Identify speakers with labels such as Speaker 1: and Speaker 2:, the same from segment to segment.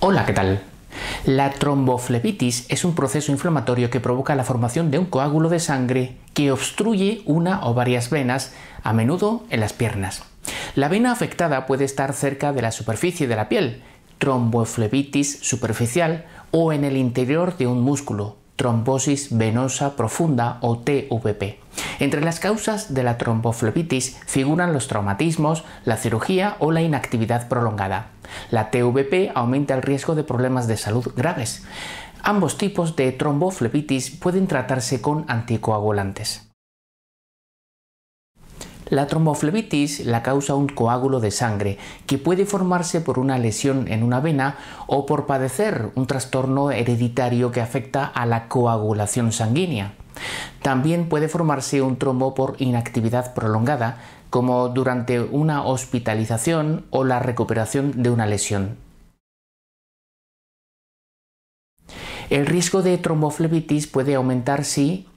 Speaker 1: Hola, ¿qué tal? La tromboflebitis es un proceso inflamatorio que provoca la formación de un coágulo de sangre que obstruye una o varias venas, a menudo en las piernas. La vena afectada puede estar cerca de la superficie de la piel, tromboflebitis superficial, o en el interior de un músculo, trombosis venosa profunda o TVP. Entre las causas de la tromboflebitis figuran los traumatismos, la cirugía o la inactividad prolongada. La TVP aumenta el riesgo de problemas de salud graves. Ambos tipos de tromboflebitis pueden tratarse con anticoagulantes. La tromboflebitis la causa un coágulo de sangre que puede formarse por una lesión en una vena o por padecer un trastorno hereditario que afecta a la coagulación sanguínea. También puede formarse un trombo por inactividad prolongada, como durante una hospitalización o la recuperación de una lesión. El riesgo de tromboflebitis puede aumentar si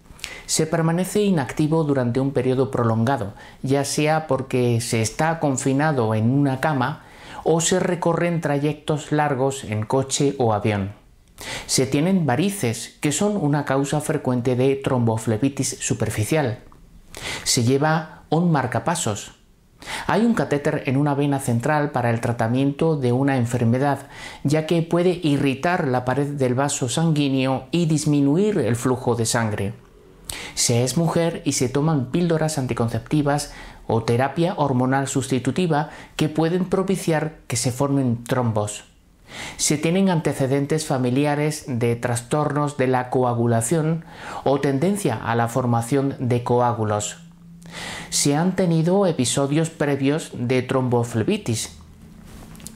Speaker 1: se permanece inactivo durante un periodo prolongado, ya sea porque se está confinado en una cama o se recorren trayectos largos en coche o avión. Se tienen varices, que son una causa frecuente de tromboflebitis superficial. Se lleva un marcapasos. Hay un catéter en una vena central para el tratamiento de una enfermedad, ya que puede irritar la pared del vaso sanguíneo y disminuir el flujo de sangre. Se es mujer y se toman píldoras anticonceptivas o terapia hormonal sustitutiva que pueden propiciar que se formen trombos si tienen antecedentes familiares de trastornos de la coagulación o tendencia a la formación de coágulos, si han tenido episodios previos de tromboflebitis,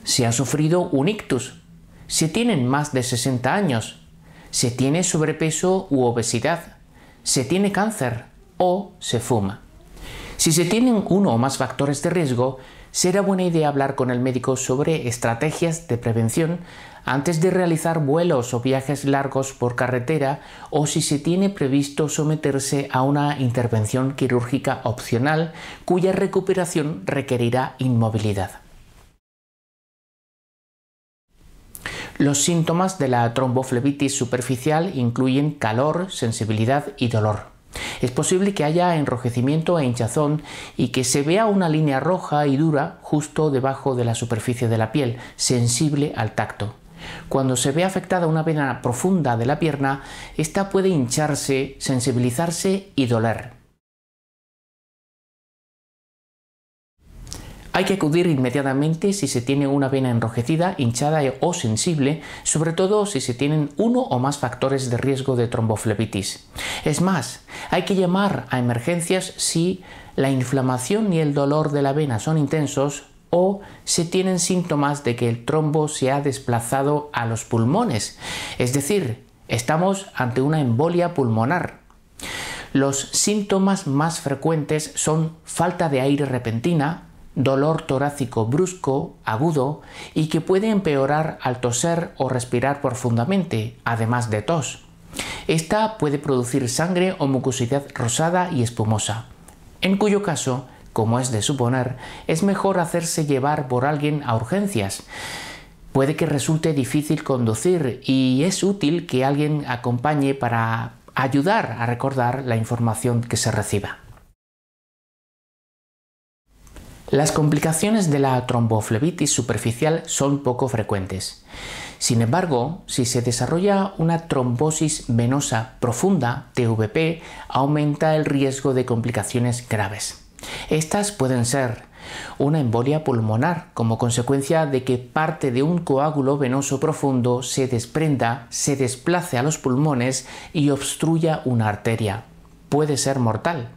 Speaker 1: si ha sufrido un ictus, si tienen más de 60 años, si tiene sobrepeso u obesidad, si tiene cáncer o se fuma. Si se tienen uno o más factores de riesgo, será buena idea hablar con el médico sobre estrategias de prevención antes de realizar vuelos o viajes largos por carretera o si se tiene previsto someterse a una intervención quirúrgica opcional cuya recuperación requerirá inmovilidad. Los síntomas de la tromboflebitis superficial incluyen calor, sensibilidad y dolor es posible que haya enrojecimiento e hinchazón y que se vea una línea roja y dura justo debajo de la superficie de la piel, sensible al tacto. Cuando se ve afectada una vena profunda de la pierna, ésta puede hincharse, sensibilizarse y doler. Hay que acudir inmediatamente si se tiene una vena enrojecida, hinchada o sensible, sobre todo si se tienen uno o más factores de riesgo de tromboflebitis. Es más, hay que llamar a emergencias si la inflamación y el dolor de la vena son intensos o se tienen síntomas de que el trombo se ha desplazado a los pulmones, es decir, estamos ante una embolia pulmonar. Los síntomas más frecuentes son falta de aire repentina, dolor torácico brusco, agudo y que puede empeorar al toser o respirar profundamente, además de tos. Esta puede producir sangre o mucosidad rosada y espumosa, en cuyo caso, como es de suponer, es mejor hacerse llevar por alguien a urgencias. Puede que resulte difícil conducir y es útil que alguien acompañe para ayudar a recordar la información que se reciba. Las complicaciones de la tromboflebitis superficial son poco frecuentes. Sin embargo, si se desarrolla una trombosis venosa profunda, TVP, aumenta el riesgo de complicaciones graves. Estas pueden ser una embolia pulmonar como consecuencia de que parte de un coágulo venoso profundo se desprenda, se desplace a los pulmones y obstruya una arteria. Puede ser mortal.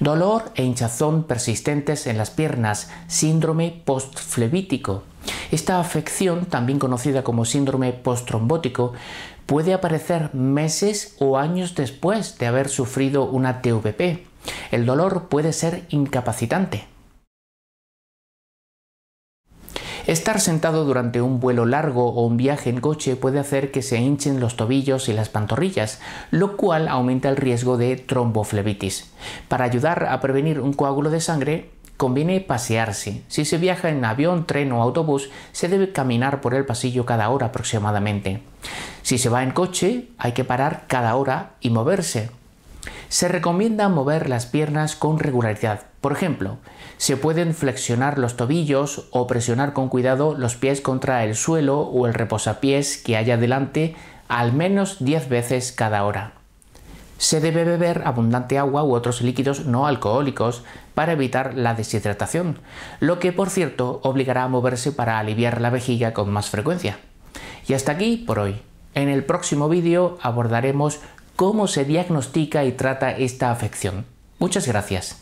Speaker 1: Dolor e hinchazón persistentes en las piernas, síndrome postflevítico. Esta afección, también conocida como síndrome posttrombótico, puede aparecer meses o años después de haber sufrido una TVP. El dolor puede ser incapacitante. Estar sentado durante un vuelo largo o un viaje en coche puede hacer que se hinchen los tobillos y las pantorrillas, lo cual aumenta el riesgo de tromboflebitis. Para ayudar a prevenir un coágulo de sangre, conviene pasearse. Si se viaja en avión, tren o autobús, se debe caminar por el pasillo cada hora aproximadamente. Si se va en coche, hay que parar cada hora y moverse. Se recomienda mover las piernas con regularidad, por ejemplo, se pueden flexionar los tobillos o presionar con cuidado los pies contra el suelo o el reposapiés que haya delante al menos 10 veces cada hora. Se debe beber abundante agua u otros líquidos no alcohólicos para evitar la deshidratación, lo que por cierto obligará a moverse para aliviar la vejiga con más frecuencia. Y hasta aquí por hoy. En el próximo vídeo abordaremos cómo se diagnostica y trata esta afección. Muchas gracias.